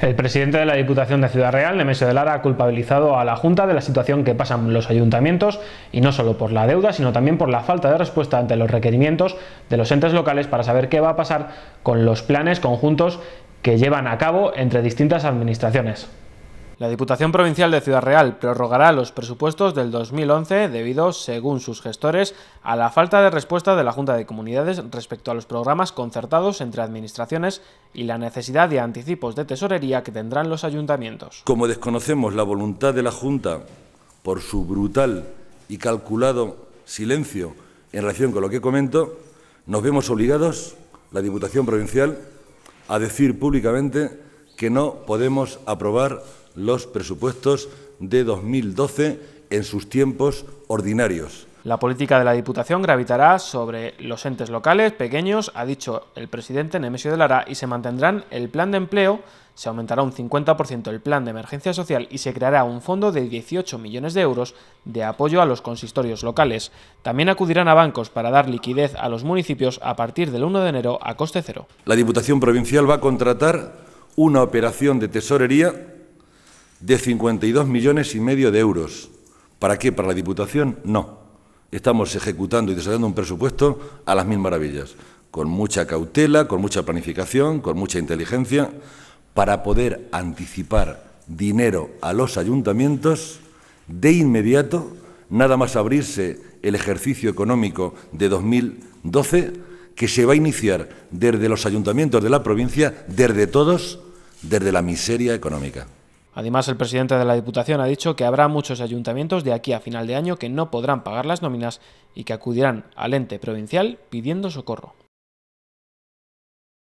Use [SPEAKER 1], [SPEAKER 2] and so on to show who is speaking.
[SPEAKER 1] El presidente de la Diputación de Ciudad Real, Nemesio de Lara, ha culpabilizado a la Junta de la situación que pasan los ayuntamientos y no solo por la deuda, sino también por la falta de respuesta ante los requerimientos de los entes locales para saber qué va a pasar con los planes conjuntos que llevan a cabo entre distintas administraciones. La Diputación Provincial de Ciudad Real prorrogará los presupuestos del 2011 debido, según sus gestores, a la falta de respuesta de la Junta de Comunidades respecto a los programas concertados entre administraciones y la necesidad de anticipos de tesorería que tendrán los ayuntamientos.
[SPEAKER 2] Como desconocemos la voluntad de la Junta por su brutal y calculado silencio en relación con lo que comento, nos vemos obligados, la Diputación Provincial, a decir públicamente que no podemos aprobar los presupuestos de 2012 en sus tiempos ordinarios.
[SPEAKER 1] La política de la Diputación gravitará sobre los entes locales pequeños, ha dicho el presidente Nemesio de Lara, y se mantendrán el plan de empleo, se aumentará un 50% el plan de emergencia social y se creará un fondo de 18 millones de euros de apoyo a los consistorios locales. También acudirán a bancos para dar liquidez a los municipios a partir del 1 de enero a coste cero.
[SPEAKER 2] La Diputación Provincial va a contratar una operación de tesorería de 52 millones y medio de euros. ¿Para qué? ¿Para la Diputación? No. Estamos ejecutando y desarrollando un presupuesto a las mil maravillas, con mucha cautela, con mucha planificación, con mucha inteligencia, para poder anticipar dinero a los ayuntamientos de inmediato, nada más abrirse el ejercicio económico de 2012, que se va a iniciar desde los ayuntamientos de la provincia, desde todos, desde la miseria económica.
[SPEAKER 1] Además, el presidente de la Diputación ha dicho que habrá muchos ayuntamientos de aquí a final de año que no podrán pagar las nóminas y que acudirán al ente provincial pidiendo socorro.